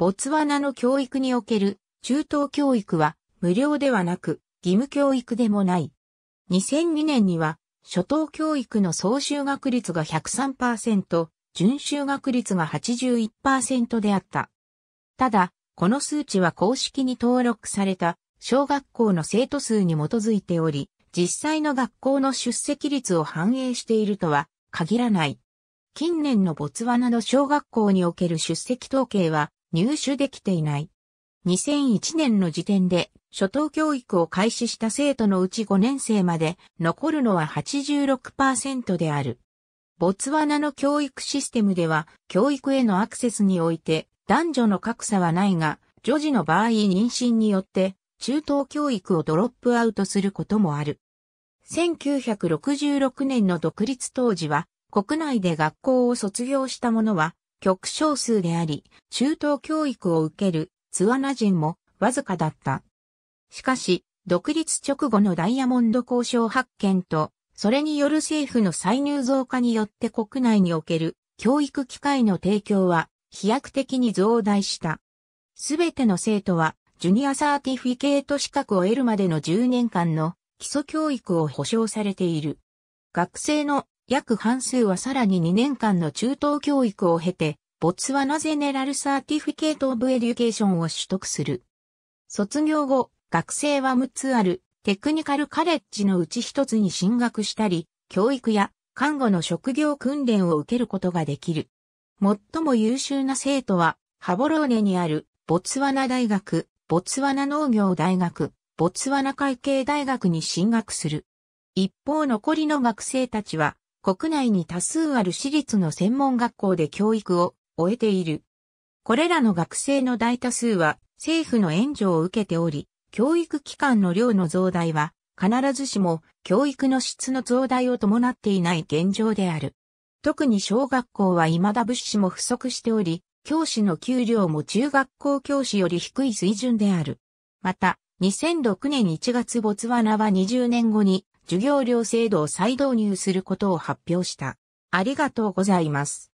ボツワナの教育における中等教育は無料ではなく義務教育でもない。2002年には初等教育の総就学率が103%、準就学率が81%であった。ただ、この数値は公式に登録された小学校の生徒数に基づいており、実際の学校の出席率を反映しているとは限らない。近年のボツワナの小学校における出席統計は、入手できていない。2001年の時点で初等教育を開始した生徒のうち5年生まで残るのは86%である。ボツワナの教育システムでは教育へのアクセスにおいて男女の格差はないが、女児の場合妊娠によって中等教育をドロップアウトすることもある。1966年の独立当時は国内で学校を卒業した者は極少数であり、中等教育を受けるツワナ人もわずかだった。しかし、独立直後のダイヤモンド交渉発見と、それによる政府の歳入増加によって国内における教育機会の提供は飛躍的に増大した。すべての生徒は、ジュニアサーティフィケート資格を得るまでの10年間の基礎教育を保障されている。学生の約半数はさらに2年間の中等教育を経て、ボツワナゼネラルサーティフィケートオブエデュケーションを取得する。卒業後、学生は6つあるテクニカルカレッジのうち1つに進学したり、教育や看護の職業訓練を受けることができる。最も優秀な生徒は、ハボローネにあるボツワナ大学、ボツワナ農業大学、ボツワナ会計大学に進学する。一方残りの学生たちは、国内に多数ある私立の専門学校で教育を終えている。これらの学生の大多数は政府の援助を受けており、教育機関の量の増大は必ずしも教育の質の増大を伴っていない現状である。特に小学校は未だ物資も不足しており、教師の給料も中学校教師より低い水準である。また、2006年1月ボツワナは20年後に授業料制度を再導入することを発表した。ありがとうございます。